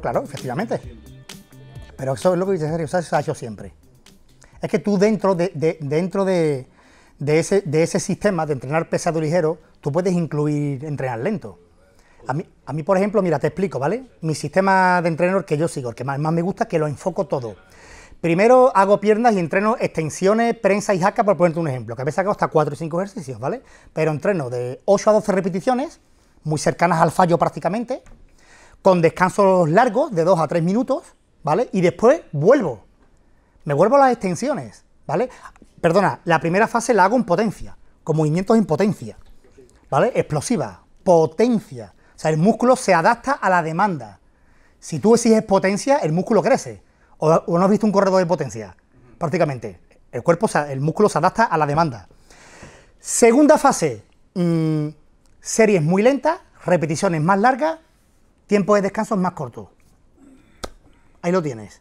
Claro, efectivamente. Pero eso es lo que dice Sergio ha hecho siempre. Es que tú dentro de, dentro de, ese, de ese sistema de entrenar pesado ligero, tú puedes incluir entrenar lento. A mí, a mí, por ejemplo, mira, te explico, ¿vale? Mi sistema de entrenador que yo sigo, el que más, me gusta, que lo enfoco todo. Primero hago piernas y entreno extensiones, prensa y jaca, por ponerte un ejemplo, que a veces hago hasta 4 o 5 ejercicios, ¿vale? Pero entreno de 8 a 12 repeticiones, muy cercanas al fallo prácticamente, con descansos largos de 2 a 3 minutos, ¿vale? Y después vuelvo. Me vuelvo a las extensiones, ¿vale? Perdona, la primera fase la hago en potencia, con movimientos en potencia, ¿vale? Explosiva, potencia. O sea, el músculo se adapta a la demanda. Si tú exiges potencia, el músculo crece. ¿O, no has visto un corredor de potencia? Prácticamente. El cuerpo, el músculo se adapta a la demanda. Segunda fase, mm, series muy lentas, repeticiones más largas Tiempo de descanso es más corto. Ahí lo tienes.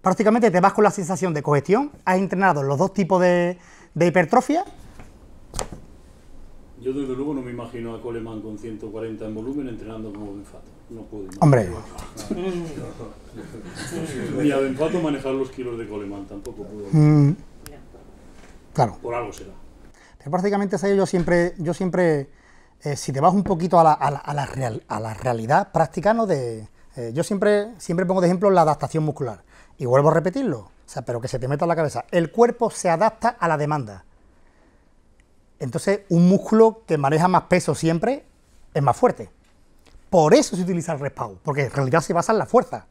Prácticamente te vas con la sensación de cogestión, has entrenado los dos tipos de, de hipertrofia. Yo desde luego no me imagino a Coleman con 140 en volumen entrenando como Benfato. No puedo. Imaginar. Hombre. Ni a Benfato manejar los kilos de Coleman tampoco puedo. Mm. Claro. Por algo será. Pero prácticamente yo siempre, yo siempre eh, si te vas un poquito a la, realidad práctica, ¿no? De, eh, yo siempre, siempre pongo de ejemplo la adaptación muscular. Y vuelvo a repetirlo, o sea, pero que se te meta en la cabeza. El cuerpo se adapta a la demanda. Entonces, un músculo que maneja más peso siempre es más fuerte. Por eso se utiliza el respawn, porque en realidad se basa en la fuerza.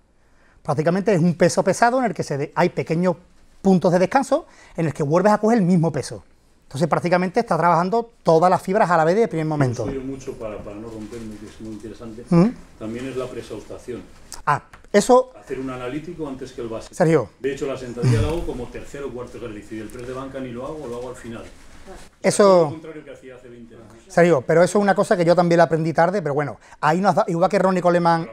Prácticamente es un peso pesado en el que hay pequeños puntos de descanso en el que vuelves a coger el mismo peso. Entonces prácticamente está trabajando todas las fibras a la vez de primer momento. Me mucho para, para, no romperme, que es muy interesante. ¿Mm? También es la presaustación. Ah, eso... Hacer un analítico antes que el base. Sergio. De hecho, la sentadilla la hago como tercero o cuarto ejercicio. Y el press de banca ni lo hago, lo hago al final. Eso... Es contrario que hacía hace 20 años. Sergio, pero eso es una cosa que yo también la aprendí tarde, pero bueno, ahí nos da... Igual que Ronnie Coleman...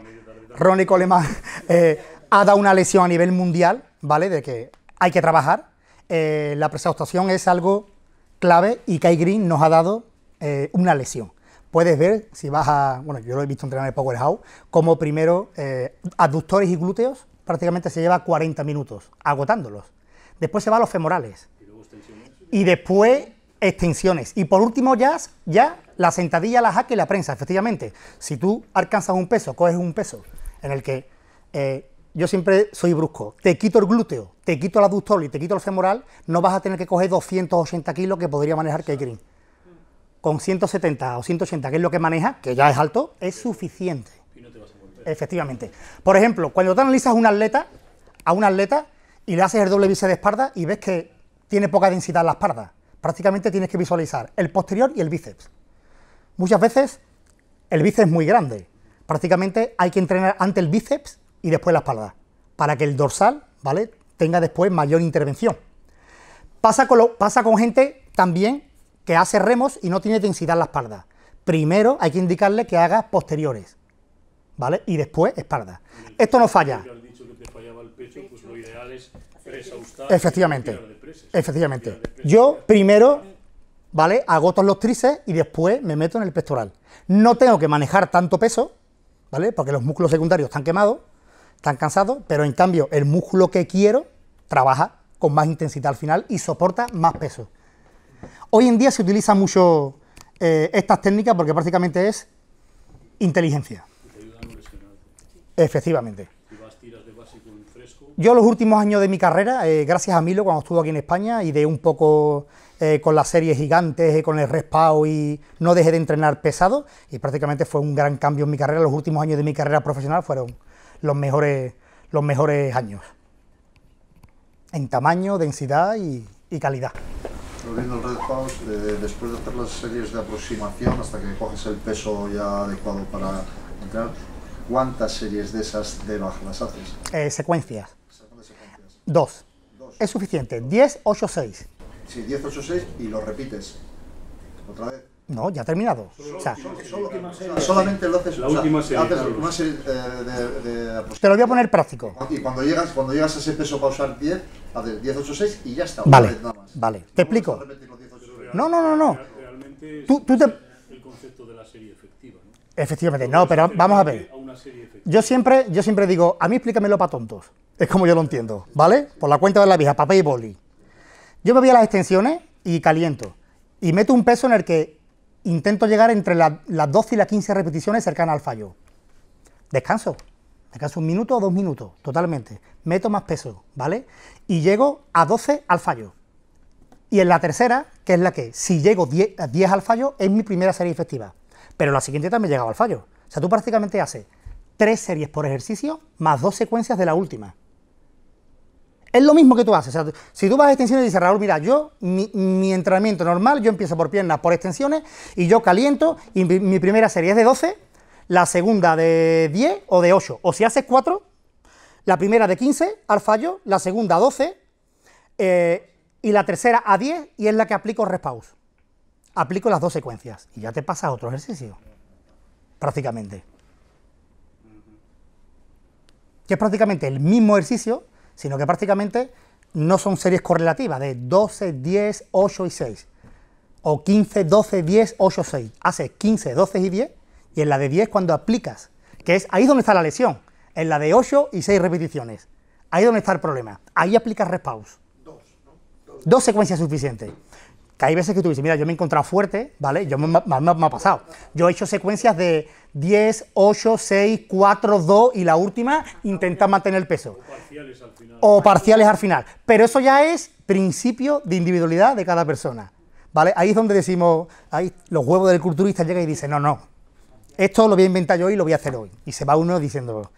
Ronnie Coleman eh, ha dado una lesión a nivel mundial, ¿vale? De que hay que trabajar. Eh, la presaustación es algo clave y Kai Green nos ha dado eh, una lesión. Puedes ver, si vas a, bueno, yo lo he visto entrenar en el Powerhouse, como primero eh, aductores y glúteos prácticamente se lleva 40 minutos agotándolos. Después se va a los femorales. Y, después extensiones. Y por último, ya, ya la sentadilla, la jaque y la prensa, efectivamente. Si tú alcanzas un peso, coges un peso en el que eh, yo siempre soy brusco, te quito el glúteo, te quito el aductor y te quito el femoral, no vas a tener que coger 280 kilos que podría manejar Kate Green. Con 170 o 180, que es lo que maneja, que ya es alto, es suficiente. Y no te vas a Efectivamente. Por ejemplo, cuando te analizas un atleta, a un atleta y le haces el doble bíceps de espalda y ves que tiene poca densidad en la espalda, prácticamente tienes que visualizar el posterior y el bíceps. Muchas veces el bíceps es muy grande. Prácticamente hay que entrenar ante el bíceps y después la espalda, para que el dorsal, ¿vale? Tenga después mayor intervención. Pasa con, pasa con gente también que hace remos y no tiene densidad la espalda. Primero hay que indicarle que haga posteriores, ¿vale? Y después espalda. Esto no falla. efectivamente, efectivamente. Yo primero, ¿vale? Agoto los trices y después me meto en el pectoral. No tengo que manejar tanto peso, ¿vale? Porque los músculos secundarios están quemados, están cansados, pero en cambio el músculo que quiero trabaja con más intensidad al final y soporta más peso. Hoy en día se utiliza mucho eh, estas técnicas porque prácticamente es inteligencia. Efectivamente. Yo los últimos años de mi carrera, eh, gracias a Milo cuando estuvo aquí en España y de un poco eh, con las series gigantes, con el respao y no dejé de entrenar pesado y prácticamente fue un gran cambio en mi carrera. Los últimos años de mi carrera profesional fueron los mejores, los mejores años. En tamaño, densidad y, calidad. Volviendo al Red eh, después de hacer las series de aproximación hasta que coges el peso ya adecuado para entrar, ¿cuántas series de esas de bajas las haces? Eh, secuencias. Dos. Es suficiente. 10, 8, 6. Sí, 10, 8, 6 y lo repites. Otra vez. No, ya ha terminado. o sea, solamente lo haces, la última serie, eh, de, Te lo voy a poner práctico. Y cuando llegas, cuando llegas a ese peso para usar 10, haces 10, 8, 6 y ya está. Vale, nada más. vale. Te explico. No, no, no, no. Realmente el concepto de la serie efectiva. ¿no? Efectivamente, no, pero vamos a ver. Yo siempre, yo siempre digo, a mí explícamelo para tontos. Es como yo lo entiendo, ¿vale? Por la cuenta de la vieja, papel y boli. Yo me voy a las extensiones y caliento. Y meto un peso en el que intento llegar entre las 12 y las 15 repeticiones cercanas al fallo. Descanso. Descanso un minuto o dos minutos, totalmente. Meto más peso, ¿vale? Y llego a 12 al fallo. Y en la tercera, que es la que, si llego 10, 10 al fallo, es mi primera serie efectiva. Pero la siguiente también llegaba al fallo. O sea, tú prácticamente haces tres series por ejercicio más dos secuencias de la última es lo mismo que tú haces. si tú vas a extensiones y dices, Raúl, mira, yo, mi, entrenamiento normal, yo empiezo por piernas, por extensiones, y yo caliento, y mi, primera serie es de 12, la segunda de 10 o de 8. O si haces 4, la primera de 15 al fallo, la segunda a 12, eh, y la tercera a 10, y es la que aplico respaus. Aplico las dos secuencias, y ya te pasa a otro ejercicio, prácticamente que es prácticamente el mismo ejercicio, sino que prácticamente no son series correlativas de 12, 10, 8 y 6. O 15, 12, 10, 8, 6. Haces 15, 12 y 10 y en la de 10 cuando aplicas, que es ahí donde está la lesión, en la de 8 y 6 repeticiones. Ahí donde está el problema. Ahí aplicas respause. Dos, dos secuencias suficientes que hay veces que tú dices, mira, yo me he encontrado fuerte, ¿vale? Yo me, ha pasado. Yo he hecho secuencias de 10, 8, 6, 4, 2 y la última intenta mantener el peso. O parciales al final. O parciales al final. Pero eso ya es principio de individualidad de cada persona, ¿vale? Ahí es donde decimos, ahí los huevos del culturista llegan y dicen, no, no, esto lo voy a inventar yo y lo voy a hacer hoy. Y se va uno diciendo,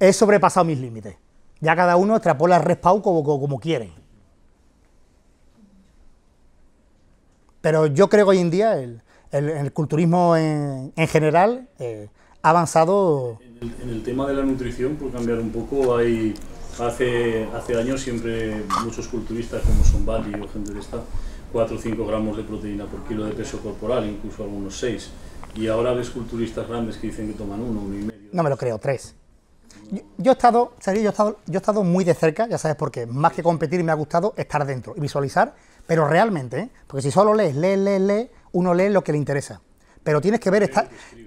he sobrepasado mis límites. Ya cada uno extrapola el respau como, como, como Pero yo creo que hoy en día el, el, culturismo en, en general eh, ha avanzado. En el, tema de la nutrición, por cambiar un poco, hay hace, hace años siempre muchos culturistas como Sombati o gente de esta, 4 o 5 gramos de proteína por kilo de peso corporal, incluso algunos 6. Y ahora ves culturistas grandes que dicen que toman uno, uno y medio. No me lo creo, tres. Yo, he estado, yo he estado, yo he estado muy de cerca, ya sabes por qué. Más que competir me ha gustado estar dentro y visualizar pero realmente, porque si solo lees, lees, lees, lees, uno lee lo que le interesa. Pero tienes que ver,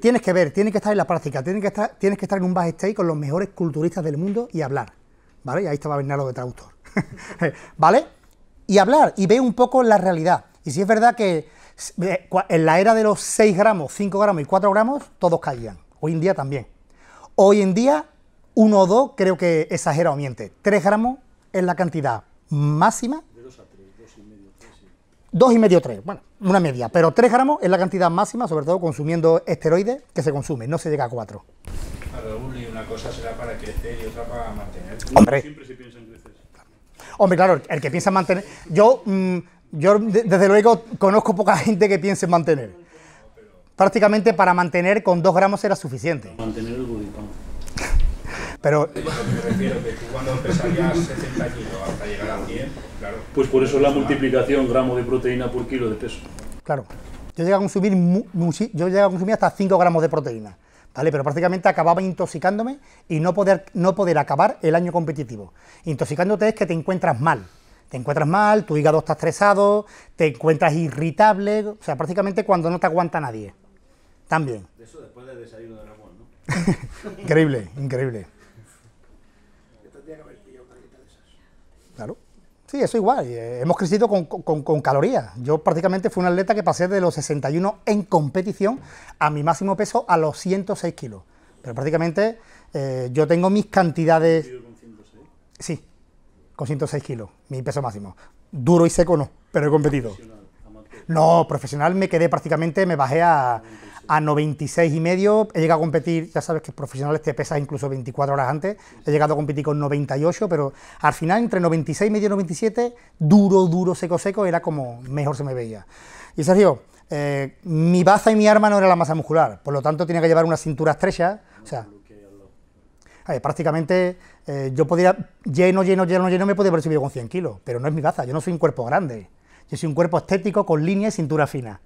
tienes que ver, tienes que estar en la práctica, tienes que estar, tienes que estar en un backstage con los mejores culturistas del mundo y hablar. ¿Vale? Y ahí estaba lo de traductor. ¿Vale? Y hablar, y ve un poco la realidad. Y si es verdad que eh, en la era de los 6 gramos, 5 gramos y 4 gramos, todos caían. Hoy en día también. Hoy en día, uno o 2 creo que exagera o miente. 3 gramos es la cantidad máxima Dos y medio, tres, bueno, una media, pero 3 gramos es la cantidad máxima, sobre todo consumiendo esteroides que se consume, no se llega a 4. Claro, y una cosa será para crecer y otra para mantener. Hombre. Siempre se piensa en crecer. Hombre, claro, el que piensa en mantener. Yo, mm, yo desde luego conozco poca gente que piense en mantener. Prácticamente para mantener con 2 gramos era suficiente. mantener el budipán. Pero. Yo me refiero que tú cuando empezarías 60 kilos hasta llegar a 100 pues por eso la multiplicación gramos de proteína por kilo de peso. Claro. Yo llegué a consumir, yo a hasta 5 gramos de proteína. ¿Vale? Pero prácticamente acababa intoxicándome y no poder, no poder acabar el año competitivo. Intoxicándote es que te encuentras mal, te encuentras mal, tu hígado está estresado, te encuentras irritable, o sea, prácticamente cuando no te aguanta nadie. También. Eso después del desayuno de Ramón, ¿no? increíble, increíble. Sí, eso igual. Eh, hemos crecido con, calorías. Yo prácticamente fui un atleta que pasé de los 61 en competición a mi máximo peso a los 106 kilos. Pero prácticamente eh, yo tengo mis cantidades. ¿Con 106? Sí, con 106 kilos, mi peso máximo. Duro y seco no, pero he competido. no, profesional me quedé prácticamente, me bajé a a 96 y medio. He llegado a competir, ya sabes que profesionales te pesas incluso 24 horas antes. He llegado a competir con 98, pero al final entre 96 y medio 97, duro, duro, seco, seco, era como mejor se me veía. Y Sergio, eh, mi baza y mi arma no era la masa muscular, por lo tanto tenía que llevar una cintura estrecha, o sea, prácticamente eh, yo podría lleno, lleno, lleno, lleno, me podía haber subido con 100 kilos, pero no es mi baza, yo no soy un cuerpo grande, yo soy un cuerpo estético con línea y cintura fina,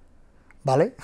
¿vale?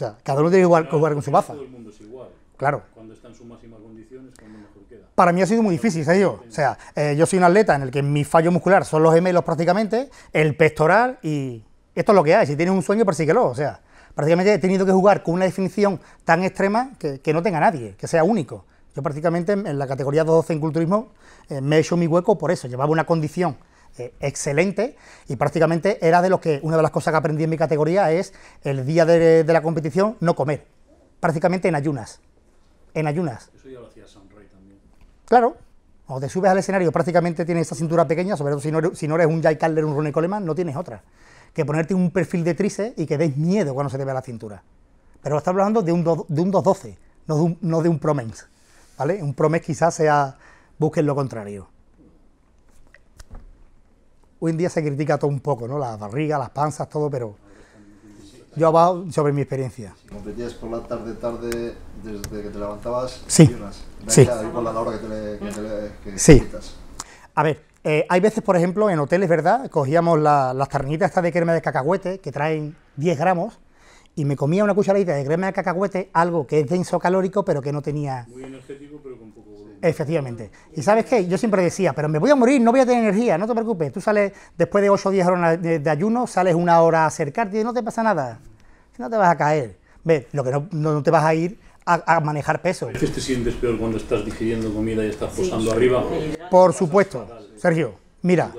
O sea, cada uno tiene que jugar, con su baza. Todo el mundo es igual. Claro. Cuando está en sus máximas condiciones, cuando mejor queda. Para mí ha sido muy difícil, yo O sea, eh, yo soy un atleta en el que mi fallo muscular son los gemelos prácticamente, el pectoral y esto es lo que hay. Si tienes un sueño, persíguelo. O sea, prácticamente he tenido que jugar con una definición tan extrema que, no tenga nadie, que sea único. Yo prácticamente en la categoría 12 en culturismo eh, me he hecho mi hueco por eso. Llevaba una condición eh, excelente y prácticamente era de lo que una de las cosas que aprendí en mi categoría es el día de, la competición no comer, prácticamente en ayunas, en ayunas. Eso lo hacía también. Claro, o te subes al escenario prácticamente tienes esa cintura pequeña, sobre todo si no eres, un Jai un Ronnie Coleman, no tienes otra, que ponerte un perfil de trice y que des miedo cuando se te vea la cintura. Pero estamos hablando de un, de un 212, no de un, no un promens, ¿vale? Un promens quizás sea, busquen lo contrario. Hoy en día se critica todo un poco, ¿no? Las barrigas, las panzas, todo, pero yo hablado sobre mi experiencia. ¿Competías por la tarde, tarde, desde que te levantabas? Sí, sí. Con la hora que te, sí. A ver, eh, hay veces, por ejemplo, en hoteles, ¿verdad? Cogíamos las tarnitas estas de crema de cacahuete, que traen 10 gramos, y me comía una cucharadita de crema de cacahuete, algo que es denso calórico, pero que no tenía... Muy energético, pero Efectivamente. Y sabes qué, yo siempre decía, pero me voy a morir, no voy a tener energía, no te preocupes. Tú sales después de 8 o 10 horas de, ayuno, sales una hora a acercarte y no te pasa nada. no te vas a caer. ve lo que no, te vas a ir a, manejar peso. que te sientes peor cuando estás digiriendo comida y estás posando arriba? Por supuesto, Sergio. Mira,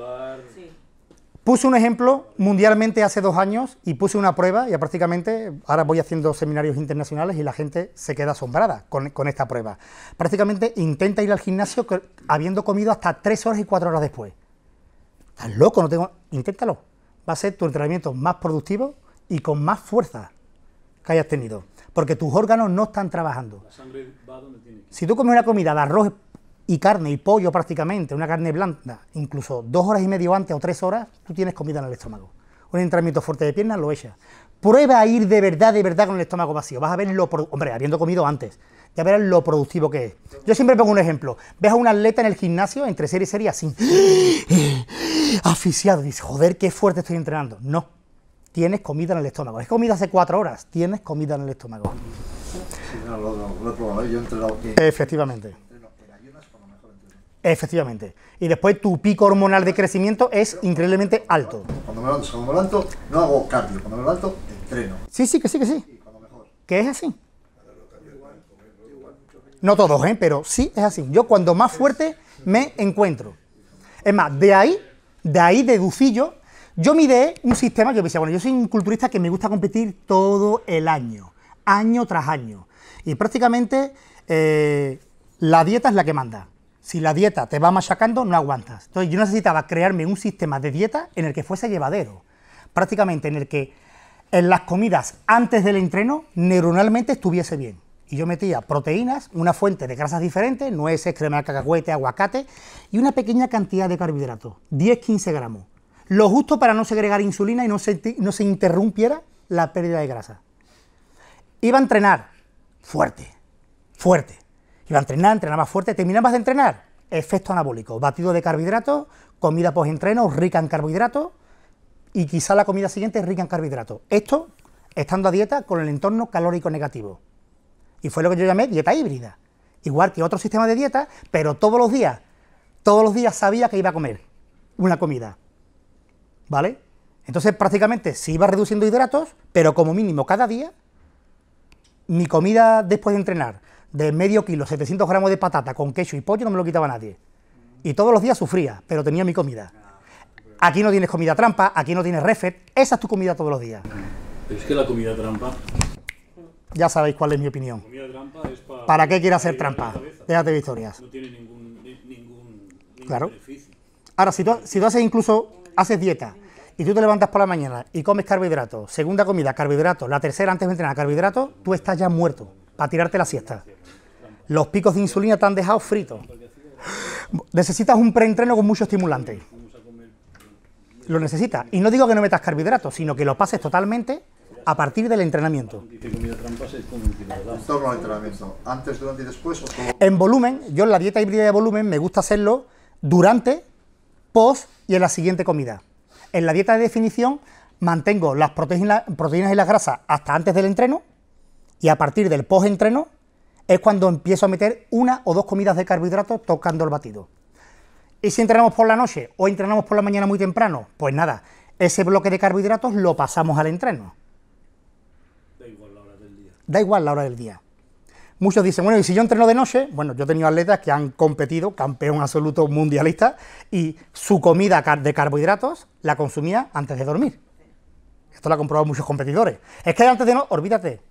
Puse un ejemplo mundialmente hace dos años y puse una prueba, y prácticamente, ahora voy haciendo seminarios internacionales y la gente se queda asombrada con, esta prueba. Prácticamente intenta ir al gimnasio habiendo comido hasta tres horas y cuatro horas después. Estás loco, no tengo... Inténtalo. Va a ser tu entrenamiento más productivo y con más fuerza que hayas tenido. Porque tus órganos no están trabajando. La sangre va donde tiene que Si tú comes una comida de arroz y carne y pollo prácticamente, una carne blanda, incluso dos horas y medio antes o tres horas, tú tienes comida en el estómago. Un entrenamiento fuerte de piernas lo echa. Prueba a ir de verdad, de verdad con el estómago vacío. Vas a ver lo... Hombre, habiendo comido antes, ya verás lo productivo que es. Yo siempre pongo un ejemplo. Ves a un atleta en el gimnasio, entre serie y serie, así, Aficiado, dice, joder, qué fuerte estoy entrenando. No, tienes comida en el estómago. Es comida hace cuatro horas, tienes comida en el estómago. no, Efectivamente. Efectivamente. Y después tu pico hormonal de crecimiento es increíblemente alto. Cuando me levanto, cuando no hago cambio. Cuando me levanto, entreno. Sí, sí, que sí, que sí. Que es así. No todos, ¿eh? Pero sí es así. Yo cuando más fuerte me encuentro. Es más, de ahí, de ahí deducí yo, yo ideé un sistema, yo decía, bueno, yo soy un culturista que me gusta competir todo el año, año tras año. Y prácticamente eh, la dieta es la que manda si la dieta te va machacando, no aguantas. Entonces yo necesitaba crearme un sistema de dieta en el que fuese llevadero, prácticamente en el que en las comidas antes del entreno neuronalmente estuviese bien. Y yo metía proteínas, una fuente de grasas diferentes, nueces, crema de cacahuete, aguacate y una pequeña cantidad de carbohidratos, 10-15 gramos. Lo justo para no segregar insulina y no se, no se interrumpiera la pérdida de grasa. Iba a entrenar fuerte, fuerte. Iba a entrenar, entrenaba fuerte, terminabas de entrenar, efecto anabólico, batido de carbohidratos, comida post-entreno rica en carbohidratos y quizá la comida siguiente rica en carbohidratos. Esto estando a dieta con el entorno calórico negativo. Y fue lo que yo llamé dieta híbrida. Igual que otro sistema de dieta, pero todos los días, todos los días sabía que iba a comer una comida. ¿Vale? Entonces prácticamente se iba reduciendo hidratos, pero como mínimo cada día, mi comida después de entrenar, de medio kilo, 700 gramos de patata con queso y pollo no me lo quitaba nadie. Y todos los días sufría, pero tenía mi comida. Aquí no tienes comida trampa, aquí no tienes refet, esa es tu comida todos los días. es que la comida trampa... Ya sabéis cuál es mi opinión. para... qué quieres hacer trampa? Déjate de historias. No tiene ningún, ningún, claro. Ahora, si tú, si tú haces incluso, haces dieta, y tú te levantas por la mañana y comes carbohidratos, segunda comida, carbohidratos, la tercera antes de entrenar, carbohidratos, tú estás ya muerto. ...a tirarte la siesta. Los picos de insulina te han dejado frito. Necesitas un preentreno con mucho estimulante. Lo necesitas. Y no digo que no metas carbohidratos, sino que lo pases totalmente a partir del entrenamiento. antes, durante y después. En volumen, yo en la dieta híbrida de volumen me gusta hacerlo durante, post y en la siguiente comida. En la dieta de definición mantengo las proteínas, proteínas y las grasas hasta antes del entreno y a partir del post-entreno es cuando empiezo a meter una o dos comidas de carbohidratos tocando el batido. ¿Y si entrenamos por la noche o entrenamos por la mañana muy temprano? Pues nada, ese bloque de carbohidratos lo pasamos al entreno. Da igual la hora del día. Da igual la hora del día. Muchos dicen, bueno, y si yo entreno de noche, bueno, yo he tenido atletas que han competido, campeón absoluto mundialista, y su comida de carbohidratos la consumía antes de dormir. Esto lo han comprobado muchos competidores. Es que antes de no, olvídate,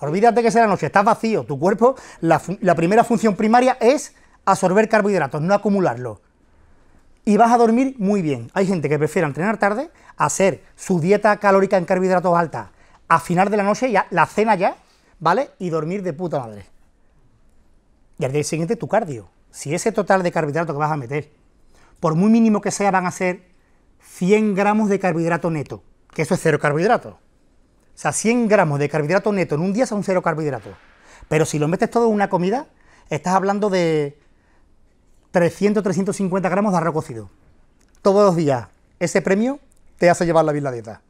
Olvídate que sea la noche, estás vacío. Tu cuerpo, la, primera función primaria es absorber carbohidratos, no acumularlos. Y vas a dormir muy bien. Hay gente que prefiere entrenar tarde, hacer su dieta calórica en carbohidratos alta a final de la noche, ya, la cena ya, ¿vale? Y dormir de puta madre. Y al día siguiente tu cardio. Si ese total de carbohidratos que vas a meter, por muy mínimo que sea, van a ser 100 gramos de carbohidrato neto, que eso es cero carbohidrato. O sea, 100 gramos de carbohidrato neto en un día es un cero carbohidrato. Pero si lo metes todo en una comida, estás hablando de 300, 350 gramos de arroz cocido. Todos los días. Ese premio te hace llevar la vida dieta.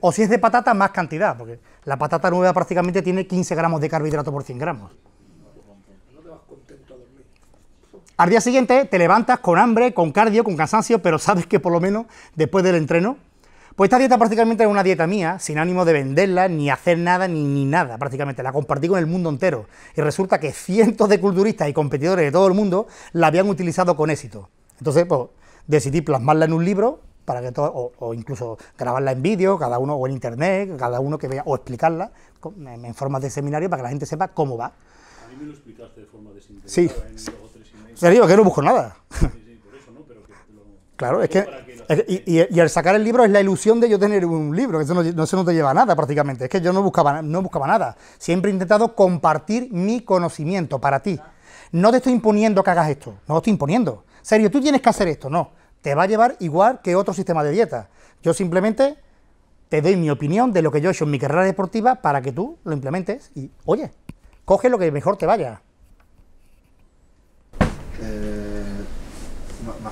O si es de patata, más cantidad, porque la patata nueva prácticamente tiene 15 gramos de carbohidrato por 100 gramos. Al día siguiente te levantas con hambre, con cardio, con cansancio, pero sabes que por lo menos después del entreno pues esta dieta prácticamente es una dieta mía, sin ánimo de venderla, ni hacer nada, ni, ni nada, prácticamente. La compartí con el mundo entero. Y resulta que cientos de culturistas y competidores de todo el mundo la habían utilizado con éxito. Entonces, pues, decidí plasmarla en un libro para que todo, o, incluso grabarla en vídeo, cada uno, o en internet, cada uno que vea, o explicarla en, forma de seminario para que la gente sepa cómo va. A mí me lo explicaste de forma desinteresada sí. en dos tres y Serio, que no busco nada. Claro, es que. Y, al sacar el libro es la ilusión de yo tener un libro, que eso no, te lleva a nada prácticamente. Es que yo no buscaba, no buscaba nada. Siempre he intentado compartir mi conocimiento para ti. No te estoy imponiendo que hagas esto, no lo estoy imponiendo. Serio, tú tienes que hacer esto, no. Te va a llevar igual que otro sistema de dieta. Yo simplemente te doy mi opinión de lo que yo he hecho en mi carrera deportiva para que tú lo implementes y, oye, coge lo que mejor te vaya.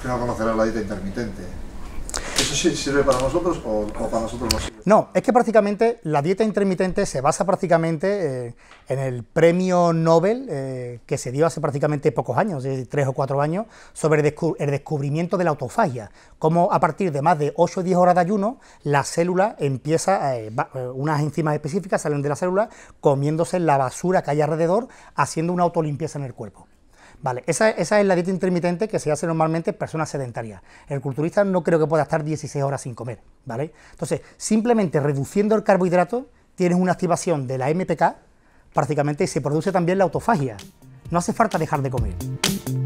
que no la dieta intermitente. ¿Eso sirve para nosotros o, para nosotros no No, es que prácticamente la dieta intermitente se basa prácticamente eh, en el premio Nobel eh, que se dio hace prácticamente pocos años, tres o cuatro años, sobre el, descubrimiento de la autofagia, cómo a partir de más de 8 o 10 horas de ayuno, la célula empieza, eh, unas enzimas específicas salen de la célula comiéndose la basura que hay alrededor, haciendo una autolimpieza en el cuerpo. Vale, esa, es la dieta intermitente que se hace normalmente en personas sedentarias. El culturista no creo que pueda estar 16 horas sin comer, ¿vale? Entonces, simplemente reduciendo el carbohidrato, tienes una activación de la MPK, prácticamente se produce también la autofagia. No hace falta dejar de comer.